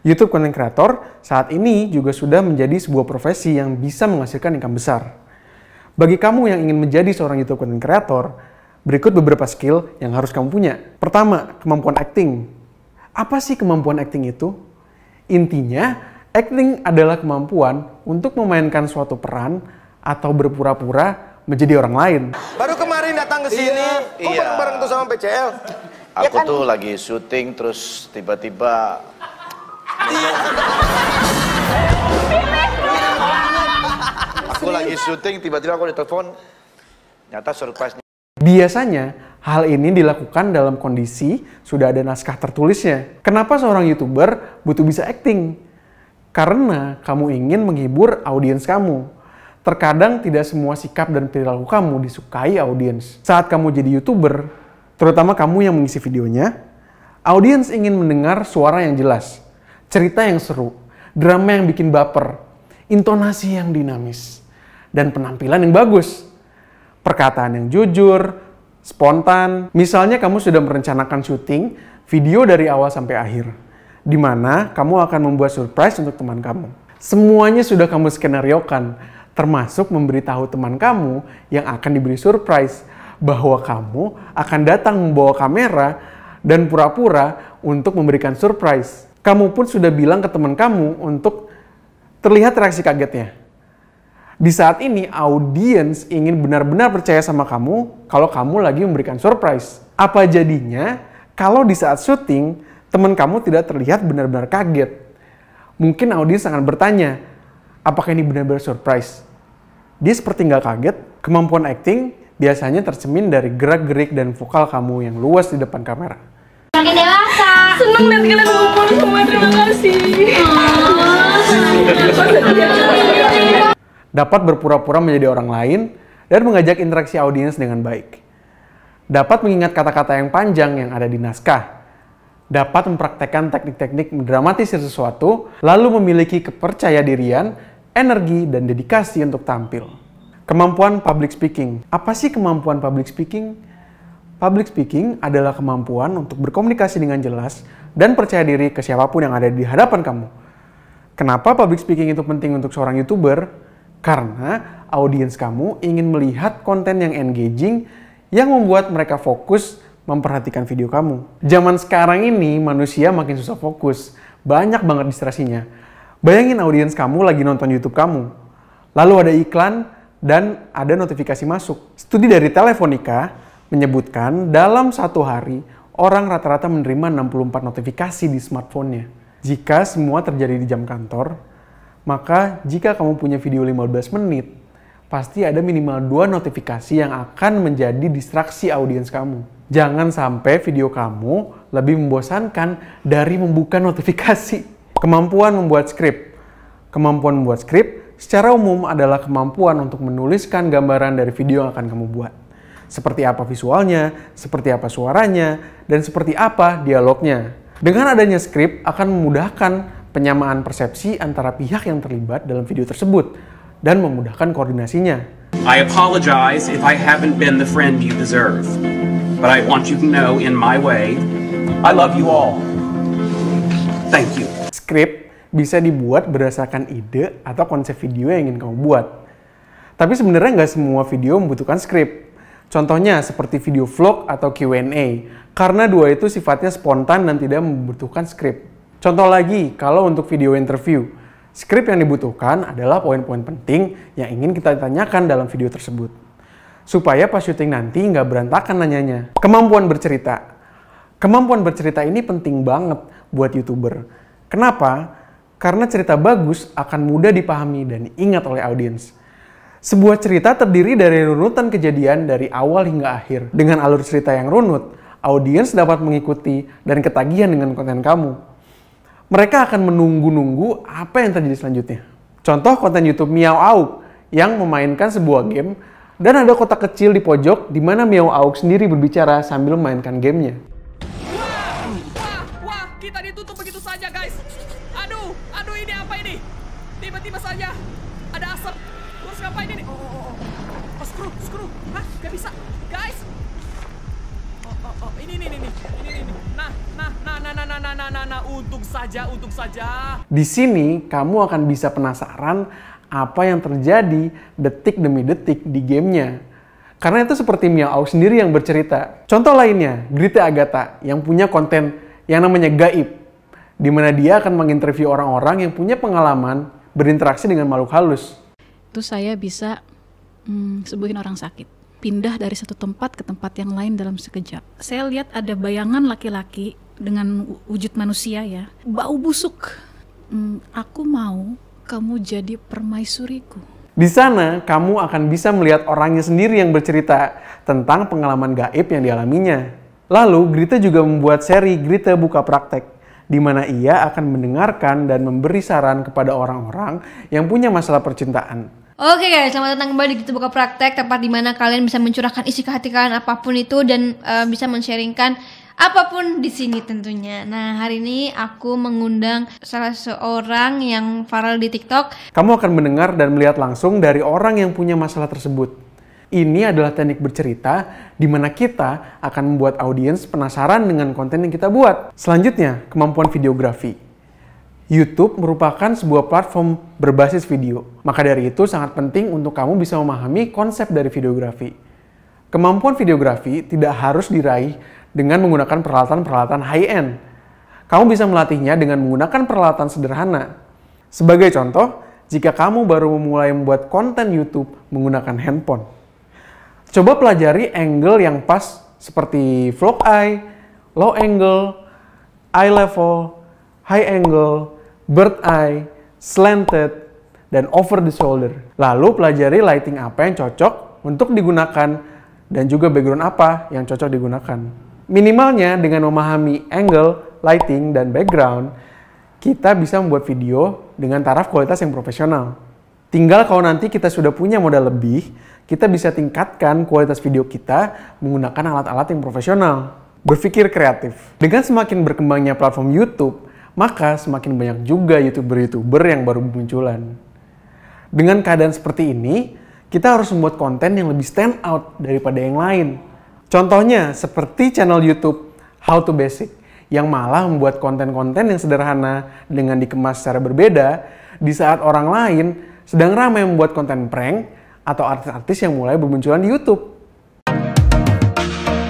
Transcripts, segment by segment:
YouTube content creator saat ini juga sudah menjadi sebuah profesi yang bisa menghasilkan income besar. Bagi kamu yang ingin menjadi seorang YouTube content creator, berikut beberapa skill yang harus kamu punya. Pertama, kemampuan acting. Apa sih kemampuan acting itu? Intinya, acting adalah kemampuan untuk memainkan suatu peran atau berpura-pura menjadi orang lain. Baru kemarin datang ke sini, iya, kok iya. bareng-bareng tuh sama PCL? Aku ya kan? tuh lagi syuting terus tiba-tiba aku lagi syuting, tiba-tiba aku ditelepon. Nyata surprise. Biasanya, hal ini dilakukan dalam kondisi sudah ada naskah tertulisnya. Kenapa seorang YouTuber butuh bisa acting? Karena kamu ingin menghibur audiens kamu. Terkadang tidak semua sikap dan perilaku kamu disukai audiens. Saat kamu jadi YouTuber, terutama kamu yang mengisi videonya, audiens ingin mendengar suara yang jelas cerita yang seru, drama yang bikin baper, intonasi yang dinamis, dan penampilan yang bagus. Perkataan yang jujur, spontan. Misalnya kamu sudah merencanakan syuting video dari awal sampai akhir, di mana kamu akan membuat surprise untuk teman kamu. Semuanya sudah kamu skenariokan, termasuk memberitahu teman kamu yang akan diberi surprise bahwa kamu akan datang membawa kamera dan pura-pura untuk memberikan surprise kamu pun sudah bilang ke teman kamu untuk terlihat reaksi kagetnya. Di saat ini, audiens ingin benar-benar percaya sama kamu kalau kamu lagi memberikan surprise. Apa jadinya kalau di saat syuting, teman kamu tidak terlihat benar-benar kaget? Mungkin audiens akan bertanya, apakah ini benar-benar surprise? Dia seperti nggak kaget, kemampuan acting biasanya tercemin dari gerak-gerik dan vokal kamu yang luas di depan kamera. Makin dewa seneng lihat kalian ngumpul semua terima kasih dapat berpura-pura menjadi orang lain dan mengajak interaksi audiens dengan baik dapat mengingat kata-kata yang panjang yang ada di naskah dapat mempraktekkan teknik-teknik mendramatisir sesuatu lalu memiliki kepercaya dirian energi dan dedikasi untuk tampil kemampuan public speaking apa sih kemampuan public speaking Public speaking adalah kemampuan untuk berkomunikasi dengan jelas dan percaya diri ke siapapun yang ada di hadapan kamu. Kenapa public speaking itu penting untuk seorang YouTuber? Karena audiens kamu ingin melihat konten yang engaging yang membuat mereka fokus memperhatikan video kamu. Zaman sekarang ini manusia makin susah fokus. Banyak banget distrasinya. Bayangin audiens kamu lagi nonton YouTube kamu. Lalu ada iklan dan ada notifikasi masuk. Studi dari Telefonica menyebutkan dalam satu hari orang rata-rata menerima 64 notifikasi di smartphone-nya. Jika semua terjadi di jam kantor, maka jika kamu punya video 15 menit, pasti ada minimal dua notifikasi yang akan menjadi distraksi audiens kamu. Jangan sampai video kamu lebih membosankan dari membuka notifikasi. Kemampuan membuat skrip. Kemampuan membuat skrip secara umum adalah kemampuan untuk menuliskan gambaran dari video yang akan kamu buat seperti apa visualnya, seperti apa suaranya, dan seperti apa dialognya. Dengan adanya skrip akan memudahkan penyamaan persepsi antara pihak yang terlibat dalam video tersebut dan memudahkan koordinasinya. I apologize if I haven't been the friend you deserve, but I want you to know in my way, I love you all. Thank you. Skrip bisa dibuat berdasarkan ide atau konsep video yang ingin kamu buat. Tapi sebenarnya nggak semua video membutuhkan skrip Contohnya seperti video vlog atau Q&A, karena dua itu sifatnya spontan dan tidak membutuhkan skrip. Contoh lagi, kalau untuk video interview, skrip yang dibutuhkan adalah poin-poin penting yang ingin kita tanyakan dalam video tersebut. Supaya pas syuting nanti nggak berantakan nanyanya. Kemampuan bercerita. Kemampuan bercerita ini penting banget buat YouTuber. Kenapa? Karena cerita bagus akan mudah dipahami dan diingat oleh audiens. Sebuah cerita terdiri dari runutan kejadian dari awal hingga akhir. Dengan alur cerita yang runut, audiens dapat mengikuti dan ketagihan dengan konten kamu. Mereka akan menunggu-nunggu apa yang terjadi selanjutnya. Contoh konten YouTube Miao Auk yang memainkan sebuah game dan ada kotak kecil di pojok di mana Miao Auk sendiri berbicara sambil memainkan gamenya. Wah, wah, wah, kita Nah, nah, nah, nah, untuk saja, untuk saja. Di sini kamu akan bisa penasaran apa yang terjadi detik demi detik di gamenya. Karena itu seperti Mia Miao sendiri yang bercerita. Contoh lainnya, Grita Agatha yang punya konten yang namanya Gaib. Di mana dia akan menginterview orang-orang yang punya pengalaman berinteraksi dengan makhluk halus. Itu saya bisa hmm, orang sakit pindah dari satu tempat ke tempat yang lain dalam sekejap. Saya lihat ada bayangan laki-laki dengan wujud manusia ya, bau busuk. Hmm, aku mau kamu jadi permaisuriku. Di sana, kamu akan bisa melihat orangnya sendiri yang bercerita tentang pengalaman gaib yang dialaminya. Lalu, Grita juga membuat seri Grita Buka Praktek, di mana ia akan mendengarkan dan memberi saran kepada orang-orang yang punya masalah percintaan. Oke okay guys, selamat datang kembali di Buka Praktek Tempat dimana kalian bisa mencurahkan isi hati kalian apapun itu Dan uh, bisa mensharingkan apapun di sini tentunya Nah hari ini aku mengundang salah seorang yang viral di TikTok Kamu akan mendengar dan melihat langsung dari orang yang punya masalah tersebut Ini adalah teknik bercerita di mana kita akan membuat audiens penasaran dengan konten yang kita buat Selanjutnya, kemampuan videografi YouTube merupakan sebuah platform berbasis video. Maka dari itu sangat penting untuk kamu bisa memahami konsep dari videografi. Kemampuan videografi tidak harus diraih dengan menggunakan peralatan-peralatan high-end. Kamu bisa melatihnya dengan menggunakan peralatan sederhana. Sebagai contoh, jika kamu baru memulai membuat konten YouTube menggunakan handphone. Coba pelajari angle yang pas seperti vlog eye, low angle, eye level, high angle, bird eye, slanted, dan over the shoulder. Lalu pelajari lighting apa yang cocok untuk digunakan dan juga background apa yang cocok digunakan. Minimalnya dengan memahami angle, lighting, dan background, kita bisa membuat video dengan taraf kualitas yang profesional. Tinggal kalau nanti kita sudah punya modal lebih, kita bisa tingkatkan kualitas video kita menggunakan alat-alat yang profesional. Berpikir kreatif. Dengan semakin berkembangnya platform YouTube, maka semakin banyak juga youtuber-youtuber yang baru bermunculan. Dengan keadaan seperti ini, kita harus membuat konten yang lebih stand out daripada yang lain. Contohnya seperti channel YouTube How to Basic yang malah membuat konten-konten yang sederhana dengan dikemas secara berbeda di saat orang lain sedang ramai membuat konten prank atau artis-artis yang mulai bermunculan di YouTube.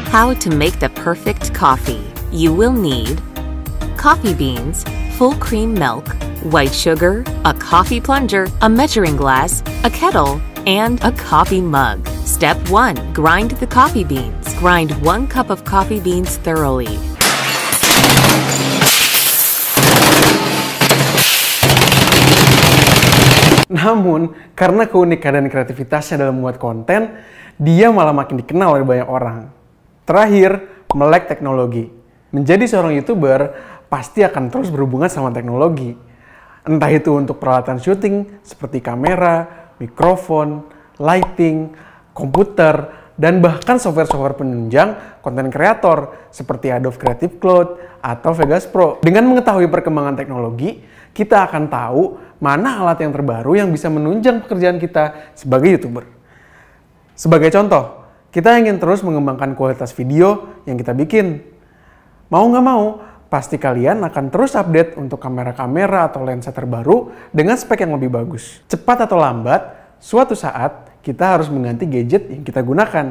How to make the perfect coffee. You will need coffee beans, full cream milk, white sugar, a coffee plunger, a measuring glass, a kettle, and a coffee mug. Step 1. Grind the coffee beans. Grind 1 cup of coffee beans thoroughly. Namun, karena keunikan dan kreativitasnya dalam membuat konten, dia malah makin dikenal oleh banyak orang. Terakhir, melek teknologi. Menjadi seorang YouTuber pasti akan terus berhubungan sama teknologi. Entah itu untuk peralatan syuting seperti kamera, mikrofon, lighting, komputer, dan bahkan software-software penunjang konten kreator seperti Adobe Creative Cloud atau Vegas Pro. Dengan mengetahui perkembangan teknologi, kita akan tahu mana alat yang terbaru yang bisa menunjang pekerjaan kita sebagai YouTuber. Sebagai contoh, kita ingin terus mengembangkan kualitas video yang kita bikin. Mau nggak mau, pasti kalian akan terus update untuk kamera-kamera atau lensa terbaru dengan spek yang lebih bagus. Cepat atau lambat, suatu saat kita harus mengganti gadget yang kita gunakan.